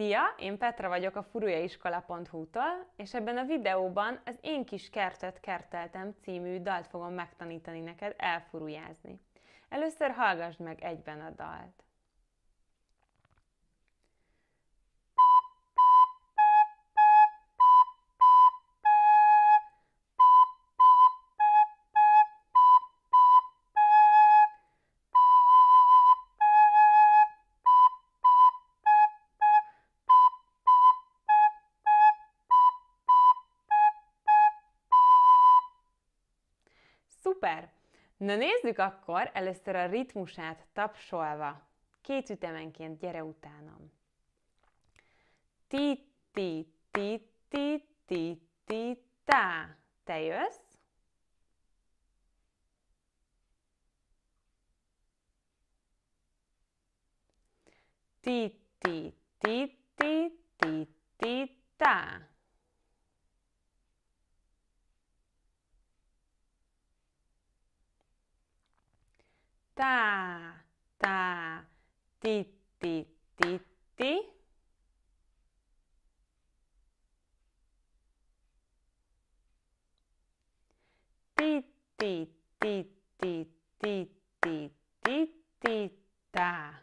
Szia, én Petra vagyok a furujaiskola.hu-tól, és ebben a videóban az Én kis kertet kerteltem című dalt fogom megtanítani neked elfurujázni. Először hallgassd meg egyben a dalt. Szuper! Na nézzük akkor először a ritmusát tapsolva. Két ütemenként gyere utánam. Ti, ti, ti, ti, ti, ti, ta Te jössz? Ti, ti, ti, ti, ti, ti, ta ta, ta, ti, ti, ti, ti. Ti, ti, ti, ti, ti, ti, ti, ti, ta.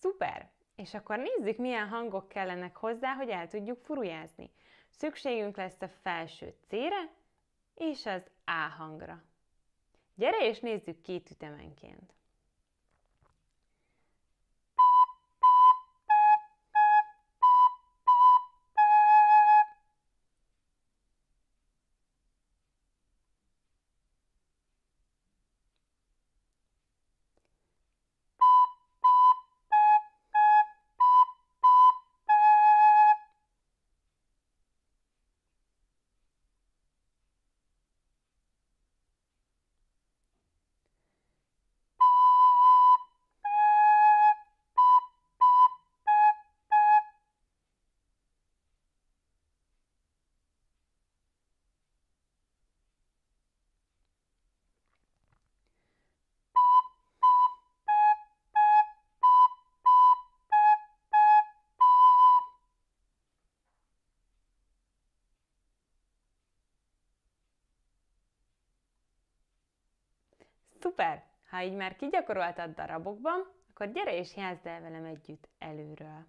Super! És akkor nézzük, milyen hangok kellenek hozzá, hogy el tudjuk furujázni. Szükségünk lesz a felső C-re és az A hangra. Gyere és nézzük két ütemenként. Szuper! Ha így már kigyakoroltad darabokban, akkor gyere és játszd el velem együtt előről.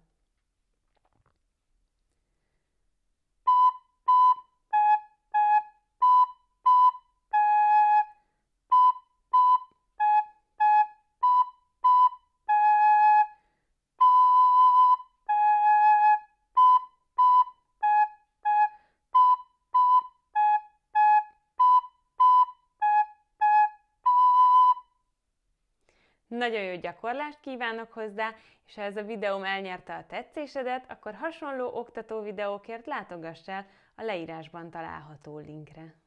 Nagyon jó gyakorlást kívánok hozzá, és ha ez a videóm elnyerte a tetszésedet, akkor hasonló oktató videókért látogass el a leírásban található linkre.